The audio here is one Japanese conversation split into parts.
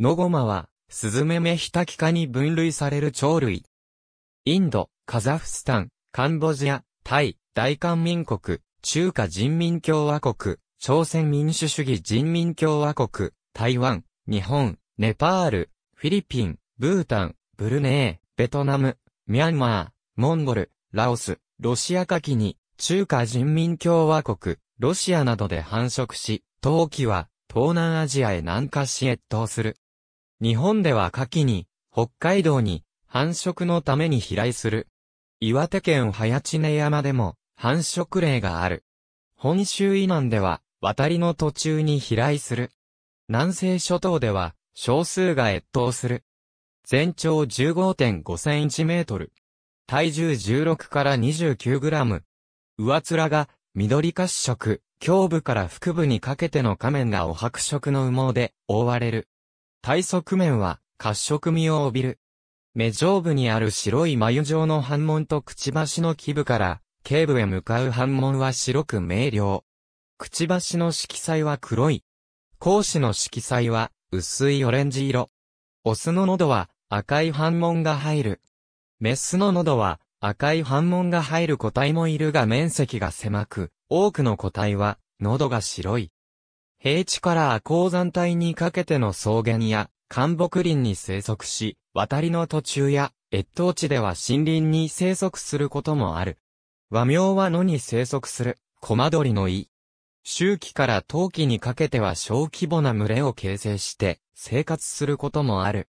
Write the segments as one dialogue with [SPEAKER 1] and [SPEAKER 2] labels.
[SPEAKER 1] ノゴマは、スズメメヒタキ科に分類される鳥類。インド、カザフスタン、カンボジア、タイ、大韓民国、中華人民共和国、朝鮮民主主義人民共和国、台湾、日本、ネパール、フィリピン、ブータン、ブルネー、ベトナム、ミャンマー、モンゴル、ラオス、ロシア下記に、中華人民共和国、ロシアなどで繁殖し、冬季は東南アジアへ南下し越冬する。日本では夏季に、北海道に、繁殖のために飛来する。岩手県早知根山でも、繁殖例がある。本州以南では、渡りの途中に飛来する。南西諸島では、少数が越冬する。全長15.5センチメートル。体重16から29グラム。上面が、緑褐色、胸部から腹部にかけての仮面がお白色の羽毛で、覆われる。体側面は、褐色味を帯びる。目上部にある白い眉状の反紋とくちばしの基部から、頸部へ向かう反紋は白く明瞭。くちばしの色彩は黒い。講子の色彩は、薄いオレンジ色。オスの喉は、赤い反紋が入る。メスの喉は、赤い反紋が入る個体もいるが面積が狭く、多くの個体は、喉が白い。平地から亜高山帯にかけての草原や、寒木林に生息し、渡りの途中や、越冬地では森林に生息することもある。和名は野に生息する、コマドリの胃。周期から冬季にかけては小規模な群れを形成して生活することもある。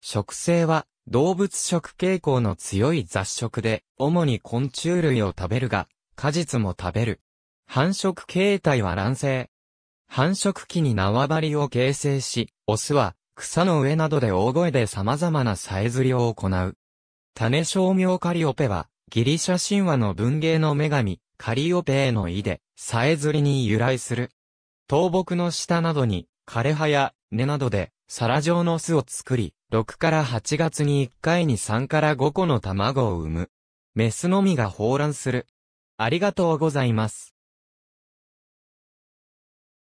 [SPEAKER 1] 食性は動物食傾向の強い雑食で、主に昆虫類を食べるが、果実も食べる。繁殖形態は卵生、繁殖期に縄張りを形成し、オスは草の上などで大声で様々なさえずりを行う。種商名カリオペは、ギリシャ神話の文芸の女神、カリオペへの意で、さえずりに由来する。倒木の下などに、枯葉や根などで、皿状の巣を作り、6から8月に1回に3から5個の卵を産む。メスのみが放卵する。ありがとうございます。